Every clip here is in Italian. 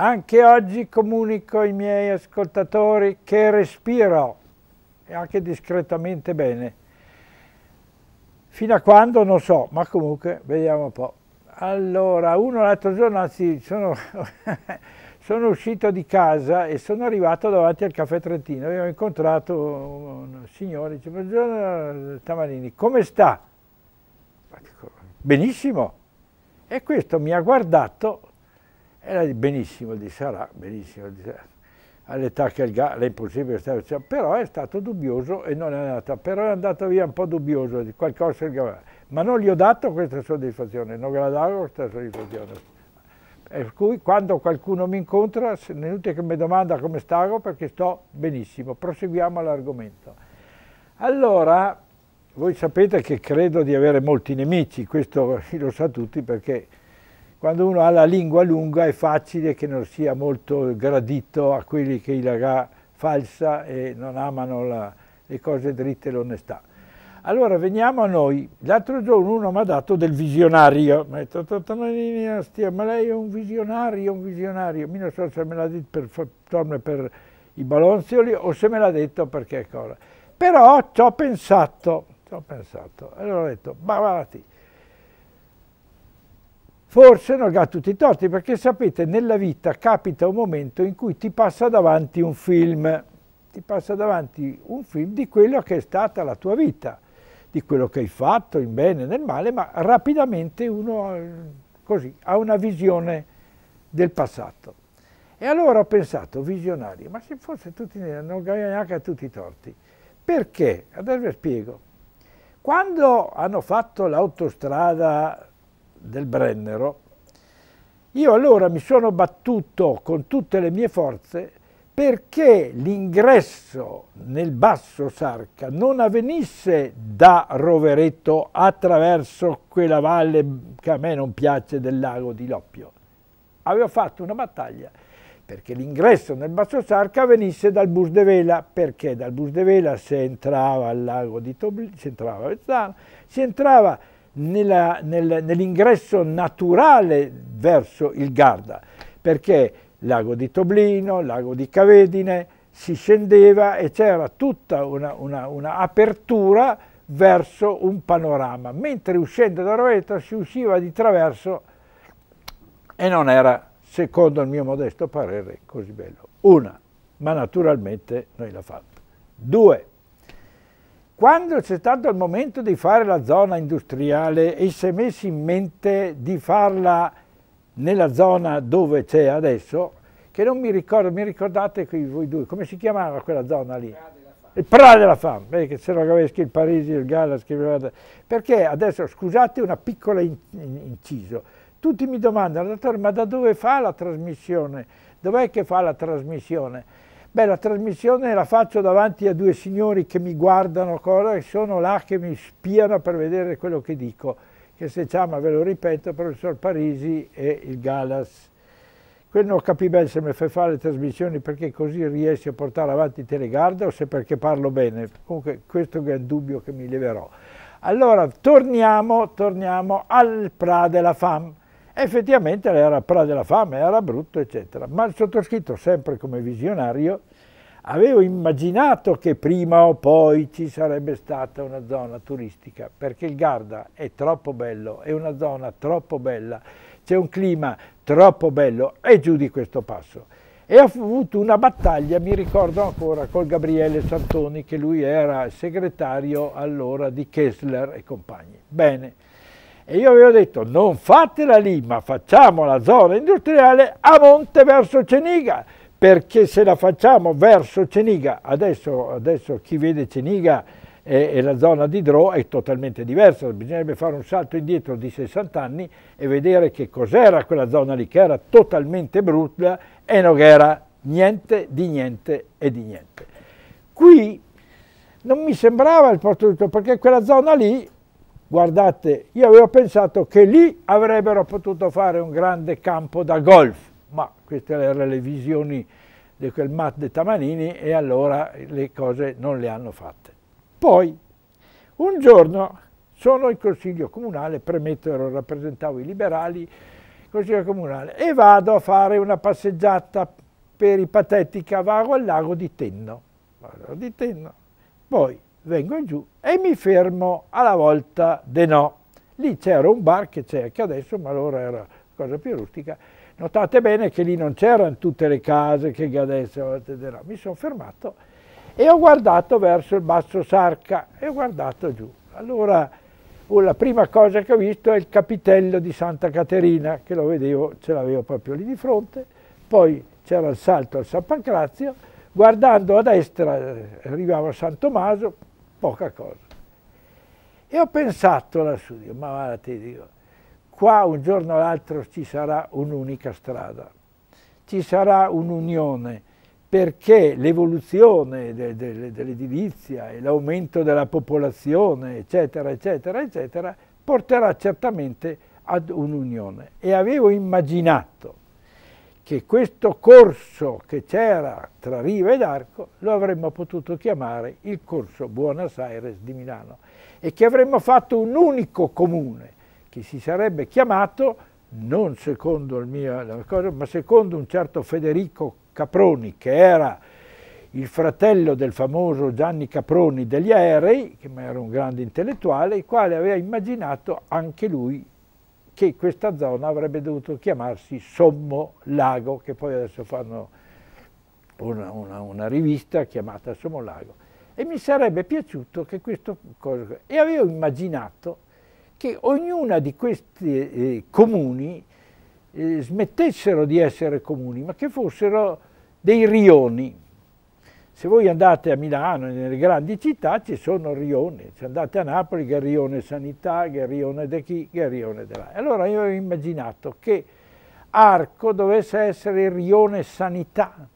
Anche oggi comunico ai miei ascoltatori che respiro, e anche discretamente bene. Fino a quando non so, ma comunque vediamo un po'. Allora, uno l'altro giorno, anzi, sono, sono, uscito di casa e sono arrivato davanti al Caffè Trentino e ho incontrato un signore, dice, buongiorno Tamarini, come sta? Benissimo. E questo mi ha guardato era benissimo, di sarà benissimo, di sarà. all'età che il gatto, è impossibile cioè, però è stato dubbioso e non è andata, però è andato via un po' dubbioso di qualcosa, ma non gli ho dato questa soddisfazione, non gliela davo questa soddisfazione. Per cui quando qualcuno mi incontra, è inutile che mi domanda come stavo perché sto benissimo, proseguiamo l'argomento. Allora, voi sapete che credo di avere molti nemici, questo lo sa tutti perché quando uno ha la lingua lunga è facile che non sia molto gradito a quelli che la falsa e non amano la, le cose dritte e l'onestà. Allora veniamo a noi. L'altro giorno uno mi ha dato del visionario. Mi ha detto, ma lei è un visionario, un visionario. Io non so se me l'ha detto per, per i balonzioli o se me l'ha detto perché cosa. Però ci ho pensato, ci ho pensato. Allora ho detto, ma guardati, Forse non ha tutti i torti, perché sapete, nella vita capita un momento in cui ti passa davanti un film, ti passa davanti un film di quello che è stata la tua vita, di quello che hai fatto, in bene e nel male, ma rapidamente uno eh, così, ha una visione del passato. E allora ho pensato, visionario, ma se fosse tutti neri, non aveva neanche tutti i torti. Perché? Adesso vi spiego. Quando hanno fatto l'autostrada del Brennero, io allora mi sono battuto con tutte le mie forze perché l'ingresso nel Basso Sarca non avvenisse da Rovereto attraverso quella valle che a me non piace del lago di Loppio. Avevo fatto una battaglia perché l'ingresso nel Basso Sarca venisse dal Vela, perché dal Vela si entrava al lago di Toblino, si entrava a Vezzano, si entrava nell'ingresso naturale verso il Garda, perché lago di Toblino, lago di Cavedine, si scendeva e c'era tutta un'apertura una, una, verso un panorama, mentre uscendo da Roveto si usciva di traverso e non era, secondo il mio modesto parere, così bello. Una, ma naturalmente noi l'ha fatta. Due, quando c'è stato il momento di fare la zona industriale e si è messo in mente di farla nella zona dove c'è adesso, che non mi ricordo, mi ricordate qui voi due, come si chiamava quella zona lì? Il Prade della Fam, perché se lo avessi il Parigi, il Gallas, perché adesso, scusate una piccola in, in, inciso, tutti mi domandano, dottore, ma da dove fa la trasmissione? Dov'è che fa la trasmissione? Beh, la trasmissione la faccio davanti a due signori che mi guardano, cosa, che sono là che mi spiano per vedere quello che dico, che si chiama, ve lo ripeto, professor Parisi e il Galas. Quello non capì bene se mi fai fare le trasmissioni perché così riesci a portare avanti Telegarda o se perché parlo bene. Comunque questo è il dubbio che mi leverò. Allora, torniamo, torniamo al Pra della Fam effettivamente era pra della fame, era brutto, eccetera. Ma il sottoscritto, sempre come visionario, avevo immaginato che prima o poi ci sarebbe stata una zona turistica, perché il Garda è troppo bello, è una zona troppo bella, c'è un clima troppo bello, e giù di questo passo. E ho avuto una battaglia, mi ricordo ancora, col Gabriele Santoni, che lui era segretario allora di Kessler e compagni. Bene. E io avevo detto non fatela lì, ma facciamo la zona industriale a monte verso Ceniga, perché se la facciamo verso Ceniga, adesso, adesso chi vede Ceniga e, e, la zona di Dro è totalmente diversa, bisognerebbe fare un salto indietro di 60 anni e vedere che cos'era quella zona lì, che era totalmente brutta e non era niente di niente e di niente. Qui non mi sembrava il porto di Torino, perché quella zona lì guardate, io avevo pensato che lì avrebbero potuto fare un grande campo da golf, ma queste erano le visioni di quel Matt de Tamanini e allora le cose non le hanno fatte. Poi, un giorno, sono in Consiglio Comunale, premetto rappresentavo i liberali, Consiglio Comunale, e vado a fare una passeggiata peripatetica, vago al lago di Tenno, vado di Tenno, poi vengo giù e mi fermo alla volta de no. Lì c'era un bar che c'è anche adesso, ma allora era cosa più rustica. Notate bene che lì non c'erano tutte le case che adesso, no. mi sono fermato e ho guardato verso il basso Sarca e ho guardato giù. Allora oh, la prima cosa che ho visto è il capitello di Santa Caterina, che lo vedevo, ce l'avevo proprio lì di fronte, poi c'era il salto al San Pancrazio, guardando a destra eh, arrivavo a San Tommaso, poca cosa. E ho pensato lassù, dico, ma guarda te, dico, qua un giorno o l'altro ci sarà un'unica strada, ci sarà un'unione, perché l'evoluzione dell'edilizia de, de, de e l'aumento della popolazione, eccetera, eccetera, eccetera, porterà certamente ad un'unione. E avevo immaginato che questo corso che c'era tra Riva ed Arco lo avremmo potuto chiamare il corso Buenos Aires di Milano e che avremmo fatto un unico comune che si sarebbe chiamato non secondo il mio, ma secondo un certo Federico Caproni, che era il fratello del famoso Gianni Caproni degli aerei, che era un grande intellettuale, il quale aveva immaginato anche lui che questa zona avrebbe dovuto chiamarsi Sommo Lago, che poi adesso fanno una, una, una rivista chiamata Sommo Lago. E mi sarebbe piaciuto che questo... Cosa, e avevo immaginato che ognuna di questi eh, comuni eh, smettessero di essere comuni, ma che fossero dei rioni, se voi andate a Milano, nelle grandi città, ci sono rioni. Se andate a Napoli, Garrione Sanità, Garrione di Chi, Garrione De Là. Allora io ho immaginato che Arco dovesse essere il rione Sanità,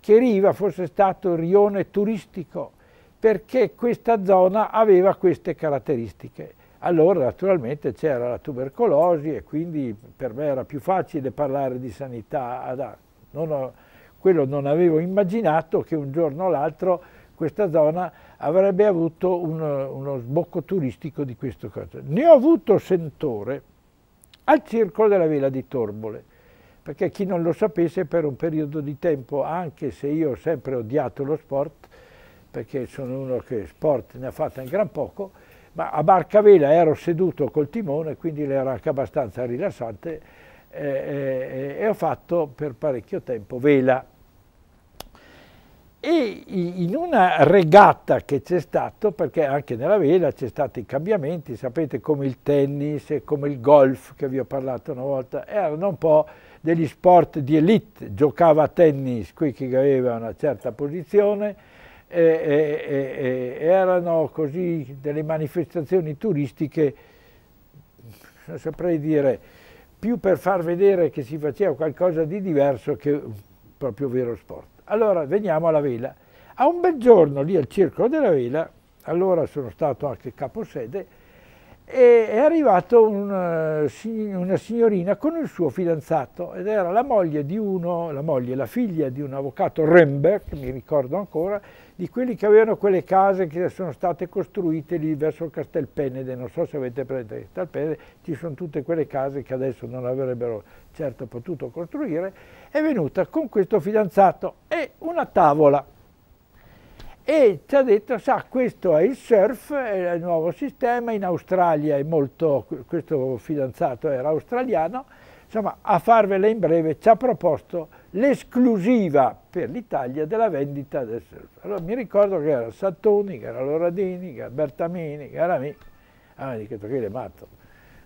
che Riva fosse stato il rione turistico, perché questa zona aveva queste caratteristiche. Allora naturalmente c'era la tubercolosi e quindi per me era più facile parlare di sanità ad Arco quello non avevo immaginato che un giorno o l'altro questa zona avrebbe avuto un, uno sbocco turistico di questo cosa. Ne ho avuto sentore al circolo della Vela di Torbole, perché chi non lo sapesse per un periodo di tempo, anche se io ho sempre odiato lo sport, perché sono uno che sport ne ha fatto in gran poco, ma a barca vela ero seduto col timone, quindi era anche abbastanza rilassante, eh, eh, eh, e ho fatto per parecchio tempo vela e in una regatta che c'è stato, perché anche nella vela c'è stato i cambiamenti, sapete come il tennis e come il golf che vi ho parlato una volta, erano un po' degli sport di elite, giocava a tennis qui chi aveva una certa posizione, e, e, e, erano così delle manifestazioni turistiche, non saprei dire, più per far vedere che si faceva qualcosa di diverso che un proprio vero sport. Allora veniamo alla vela. A un bel giorno lì al Circolo della Vela, allora sono stato anche caposede, e è arrivata un, eh, una signorina con il suo fidanzato ed era la moglie di uno, la moglie, la figlia di un avvocato Remberg, mi ricordo ancora, di quelli che avevano quelle case che sono state costruite lì verso il Castelpenede, non so se avete presente Castel Castelpenede, ci sono tutte quelle case che adesso non avrebbero certo potuto costruire, è venuta con questo fidanzato e una tavola e ci ha detto, sa, questo è il surf, è il nuovo sistema, in Australia è molto, questo fidanzato era australiano, insomma, a farvela in breve ci ha proposto l'esclusiva per l'Italia della vendita del surf. Allora mi ricordo che era Sattoni, che era Loradini, che era Bertamini, che era me. Ah, mi ha detto che è matto,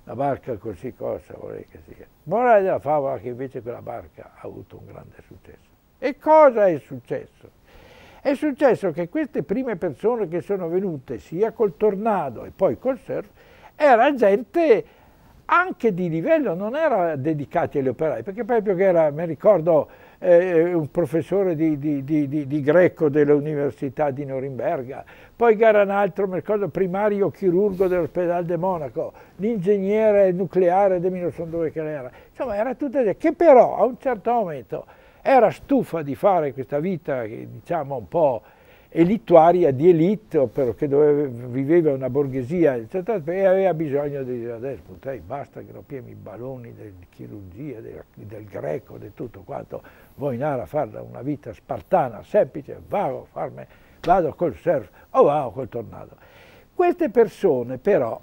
la barca così cosa vorrei che sia. Morale della favola che invece quella barca ha avuto un grande successo. E cosa è successo? È successo che queste prime persone che sono venute sia col tornado e poi col surf, era gente anche di livello, non era dedicati agli operai, perché proprio che era, mi ricordo, eh, un professore di, di, di, di greco dell'Università di Norimberga, poi che era un altro, mi ricordo, primario chirurgo dell'ospedale di Monaco, l'ingegnere nucleare di Mino dove che era. Insomma, era tutta gente che però a un certo momento era stufa di fare questa vita, diciamo, un po' elittuaria di elite, che doveva, viveva una borghesia, eccetera, e aveva bisogno di dire adesso, dai, basta grappiemi i baloni della chirurgia, del, del, greco, di tutto quanto, voi in ara fare una vita spartana, semplice, vado, farmi, vado col surf o vado col tornado. Queste persone però,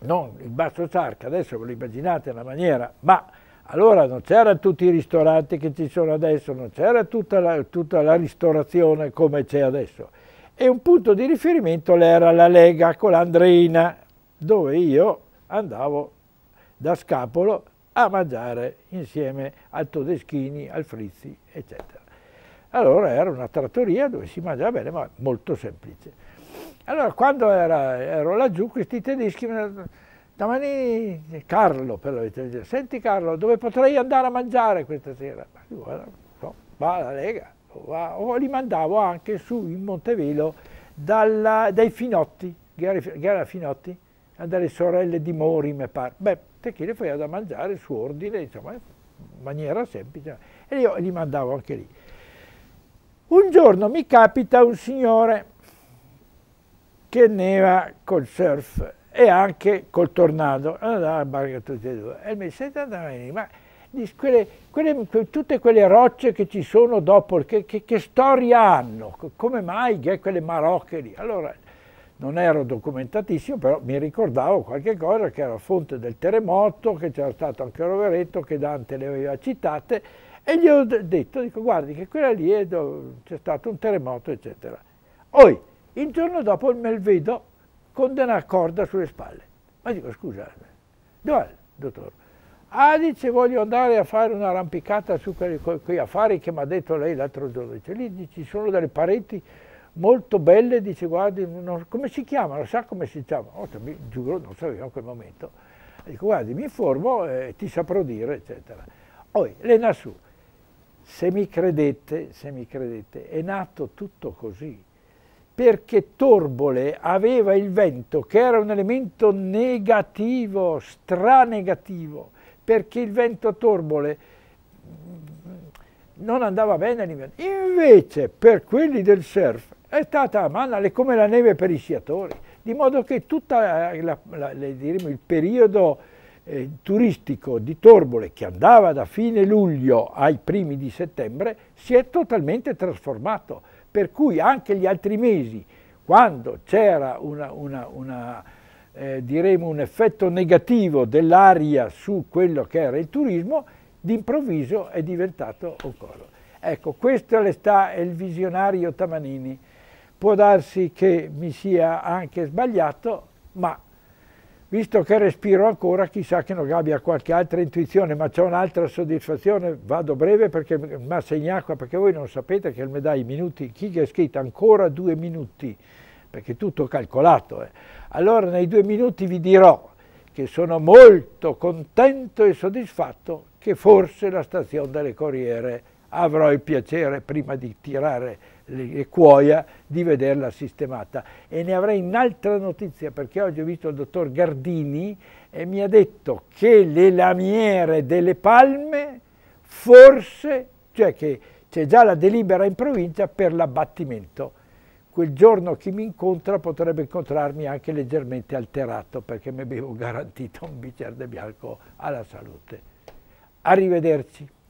non il basso Sarca, adesso ve lo immaginate una maniera, ma allora non c'erano tutti i ristoranti che ci sono adesso, non c'era tutta, tutta la, ristorazione come c'è adesso. E un punto di riferimento era la Lega con l'Andreina, dove io andavo da scapolo a mangiare insieme al Todeschini, al Frizzi, eccetera. Allora era una trattoria dove si mangiava bene, ma molto semplice. Allora quando era, ero laggiù, questi tedeschi mi hanno detto Domani Carlo, per la vita, senti Carlo, dove potrei andare a mangiare questa sera? Ma io, guarda, so, va alla Lega, va, o li mandavo anche su in Montevelo dalla, dai Finotti, Gara Finotti, dalle sorelle di Mori, mi pare. Beh, te che le fai da mangiare su ordine, insomma, in maniera semplice. E io li mandavo anche lì. Un giorno mi capita un signore che neva col surf e anche col tornado, andavano a ah, barca tutti e due. E mi sento andare lì, ma quelle, quelle, tutte quelle rocce che ci sono dopo, che, che, che storia hanno? Come mai eh, quelle marocche lì? Allora, non ero documentatissimo, però mi ricordavo qualche cosa, che era fonte del terremoto, che c'era stato anche Roveretto, che Dante le aveva citate, e gli ho detto, dico, guardi che quella lì c'è stato un terremoto, eccetera. Poi, il giorno dopo me il vedo con una corda sulle spalle. Ma dico, scusate, dov'è il dottore? Ah, dice, voglio andare a fare un'arrampicata su quei, quei affari che mi ha detto lei l'altro giorno. Dice, lì ci sono delle pareti molto belle, dice, guardi, non, come si chiamano, Lo sa come si chiamano? Oh, mi, giuro, non sapevo in quel momento. Dico, guardi, mi informo e eh, ti saprò dire, eccetera. Poi, lei nasce, se mi credete, se mi credete, è nato tutto così perché Torbole aveva il vento che era un elemento negativo, stranegativo, perché il vento a Torbole non andava bene all'inverno. Invece per quelli del surf è stata a mano come la neve per i sciatori, di modo che tutto il periodo eh, turistico di Torbole che andava da fine luglio ai primi di settembre si è totalmente trasformato per cui anche gli altri mesi, quando c'era eh, un effetto negativo dell'aria su quello che era il turismo, d'improvviso è diventato un coro. Ecco, questo è il visionario Tamanini. Può darsi che mi sia anche sbagliato, ma Visto che respiro ancora, chissà che non abbia qualche altra intuizione, ma c'è un'altra soddisfazione, vado breve perché mi ha segnato, perché voi non sapete che il medai i minuti, chi che è scritto ancora due minuti, perché è tutto calcolato. Eh. Allora nei due minuti vi dirò che sono molto contento e soddisfatto che forse la stazione delle Corriere è avrò il piacere, prima di tirare le cuoia, di vederla sistemata. E ne avrei un'altra notizia, perché oggi ho visto il dottor Gardini e mi ha detto che le lamiere delle palme forse, cioè che c'è già la delibera in provincia per l'abbattimento. Quel giorno chi mi incontra potrebbe incontrarmi anche leggermente alterato perché mi avevo garantito un bicchiere bianco alla salute. Arrivederci.